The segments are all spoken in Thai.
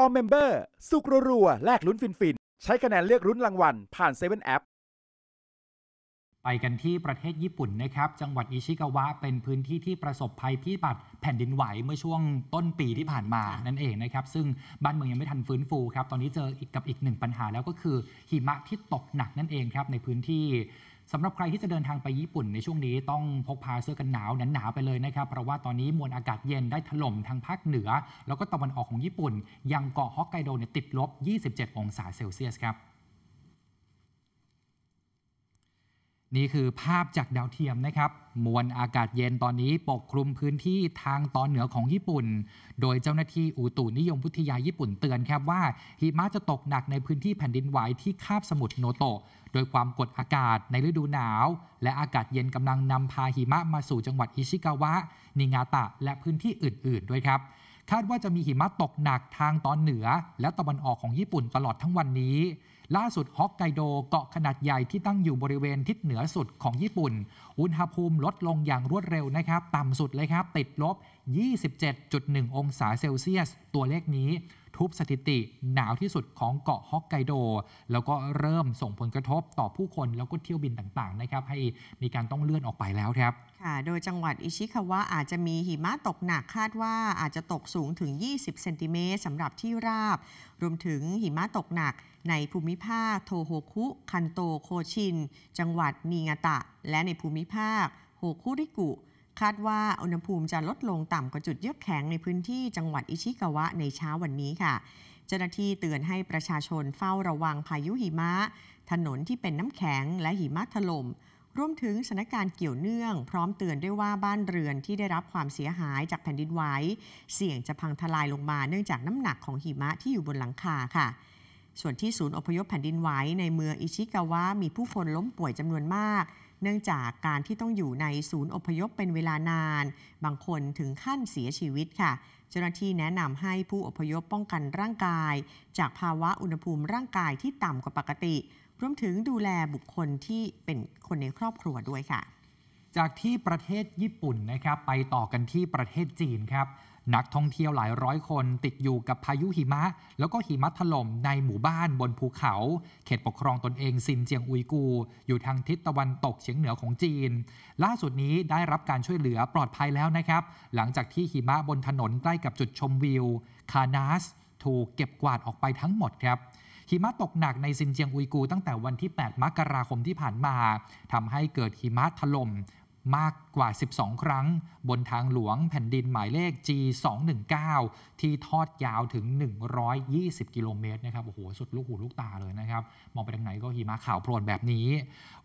All Member สุกรัวแลกลุ้นฟินๆใช้คะแนนเลือกลุ้นรางวัล ผ่าน7 App ไปกันที่ประเทศญี่ปุ่นนะครับ จังหวัดอิชิกาวะเป็นพื้นที่ที่ประสบภัยพิบัติแผ่นดินไหวเมื่อช่วงต้นปีที่ผ่านมานั่นเองนะครับ ซึ่งบ้านเมืองยังไม่ทันฟื้นฟูครับ ตอนนี้เจออีกกับอีกหนึ่งปัญหาแล้วก็คือหิมะที่ตกหนักนั่นเองครับในพื้นที่สำหรับใครที่จะเดินทางไปญี่ปุ่นในช่วงนี้ต้องพกพาเสื้อกันหนาว หนาๆไปเลยนะครับ เพราะว่าตอนนี้มวลอากาศเย็นได้ถล่มทางภาคเหนือ แล้วก็ตะวันออกของญี่ปุ่น ยังเกาะฮอกไกโดเนี่ยติดลบ 27 องศาเซลเซียสครับนี่คือภาพจากดาวเทียมนะครับ มวลอากาศเย็นตอนนี้ปกคลุมพื้นที่ทางตอนเหนือของญี่ปุ่น โดยเจ้าหน้าที่อุตุนิยมวิทยาญี่ปุ่นเตือนครับว่าหิมะจะตกหนักในพื้นที่แผ่นดินไหวที่คาบสมุทรโนโตโดยความกดอากาศในฤดูหนาว และอากาศเย็นกำลังนำพาหิมะมาสู่จังหวัดอิชิกาวะนิงาตะและพื้นที่อื่น ๆ ด้วยครับ คาดว่าจะมีหิมะตกหนักทางตอนเหนือ และตะวันออกของญี่ปุ่นตลอดทั้งวันนี้ล่าสุดฮอกไกโดเกาะขนาดใหญ่ที่ตั้งอยู่บริเวณทิศเหนือสุดของญี่ปุ่น อุณหภูมิลดลงอย่างรวดเร็วนะครับต่ำสุดเลยครับ ติดลบ 27.1 องศาเซลเซียส ตัวเลขนี้ทุบสถิติหนาวที่สุดของเกาะฮอกไกโด แล้วก็เริ่มส่งผลกระทบต่อผู้คนแล้วก็เที่ยวบินต่างๆนะครับให้มีการต้องเลื่อนออกไปแล้วครับ ค่ะโดยจังหวัดอิชิคาวะอาจจะมีหิมะตกหนักคาดว่าอาจจะตกสูงถึง 20เซนติเมตรสำหรับที่ราบ รวมถึงหิมะตกหนักในภูมิภาค โทโฮคุ คันโตโคชิน จังหวัดนีงาตะ และในภูมิภาคโฮคุริกุคาดว่าอุณหภูมิจะลดลงต่ำกว่าจุดเยือกแข็งในพื้นที่จังหวัดอิชิกาวะในเช้าวันนี้ค่ะ เจ้าหน้าที่เตือนให้ประชาชนเฝ้าระวังพายุหิมะ ถนนที่เป็นน้ำแข็งและหิมะถลม่มรวมถึงสถานการณ์เกี่ยวเนื่อง พร้อมเตือนด้วยว่าบ้านเรือนที่ได้รับความเสียหายจากแผ่นดินไหวเสี่ยงจะพังทลายลงมาเนื่องจากน้ำหนักของหิมะที่อยู่บนหลังคาค่ะ ส่วนที่ศูนย์อพยพแผ่นดินไหวในเมืองอิชิกาวะ มีผู้คนล้มป่วยจำนวนมากเนื่องจากการที่ต้องอยู่ในศูนย์อพยพเป็นเวลานาน บางคนถึงขั้นเสียชีวิตค่ะ เจ้าหน้าที่แนะนำให้ผู้อพยพป้องกันร่างกาย จากภาวะอุณหภูมิร่างกายที่ต่ำกว่าปกติ รวมถึงดูแลบุคคลที่เป็นคนในครอบครัวด้วยค่ะ จากที่ประเทศญี่ปุ่นนะครับ ไปต่อกันที่ประเทศจีนครับนักท่องเที่ยวหลายร้อยคน ติดอยู่กับพายุหิมะ แล้วก็หิมะถล่มในหมู่บ้านบนภูเขา เขตปกครองตนเองซินเจียงอุยกู อยู่ทางทิศตะวันตกเฉียงเหนือของจีน ล่าสุดนี้ได้รับการช่วยเหลือปลอดภัยแล้วนะครับ หลังจากที่หิมะบนถนนใกล้กับจุดชมวิว คานาส ถูกเก็บกวาดออกไปทั้งหมดครับ หิมะตกหนักในซินเจียงอุยกู ตั้งแต่วันที่ 8 มกราคมที่ผ่านมา ทำให้เกิดหิมะถล่มมากกว่า 12 ครั้ง บนทางหลวงแผ่นดินหมายเลข G219 ที่ทอดยาวถึง 120 กิโลเมตรนะครับ โอ้โห สุดลูกหูลูกตาเลยนะครับ มองไปทางไหนก็หิมะขาวโพลนแบบนี้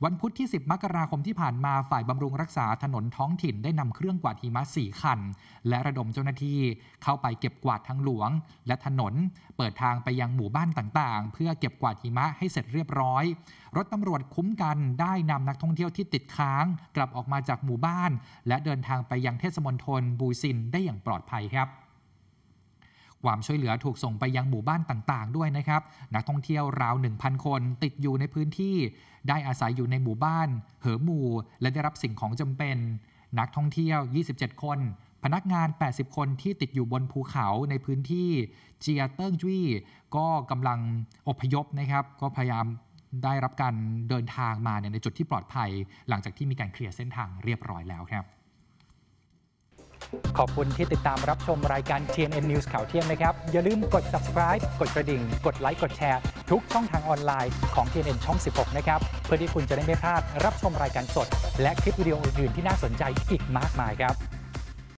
วันพุธที่ 10 มกราคมที่ผ่านมา ฝ่ายบำรุงรักษาถนนท้องถิ่น ได้นำเครื่องกวาดหิมะ 4 คัน และระดมเจ้าหน้าที่เข้าไปเก็บกวาดทางหลวง และถนน เปิดทางไปยังหมู่บ้านต่างๆ เพื่อเก็บกวาดหิมะให้เสร็จเรียบร้อย รถตำรวจคุ้มกันได้นำนักท่องเที่ยวที่ติดค้างกลับออกมาจากหมู่บ้าน และเดินทางไปยังเทศมนตรบูซินได้อย่างปลอดภัยครับ ความช่วยเหลือถูกส่งไปยังหมู่บ้านต่างๆ ด้วยนะครับ นักท่องเที่ยว ราว 1,000 คนติดอยู่ในพื้นที่ ได้อาศัยอยู่ในหมู่บ้านเหอหมู่ และได้รับสิ่งของจำเป็น นักท่องเที่ยว 27 คน พนักงาน 80 คนที่ติดอยู่บนภูเขาในพื้นที่เจียเติ้งจุ้ยก็กำลังอพยพนะครับ ก็พยายามได้รับการเดินทางมาในจุดที่ปลอดภัย หลังจากที่มีการเคลียร์เส้นทางเรียบร้อยแล้วครับ ขอบคุณที่ติดตามรับชมรายการ TNN News ข่าวเที่ยงนะครับ อย่าลืมกด subscribe กดกระดิ่ง กดไลค์ กดแชร์ทุกช่องทางออนไลน์ของ TNN ช่อง 16 นะครับ เพื่อที่คุณจะได้ไม่พลาดรับชมรายการสด และคลิปวิดีโออื่นๆที่น่าสนใจอีกมากมายครับ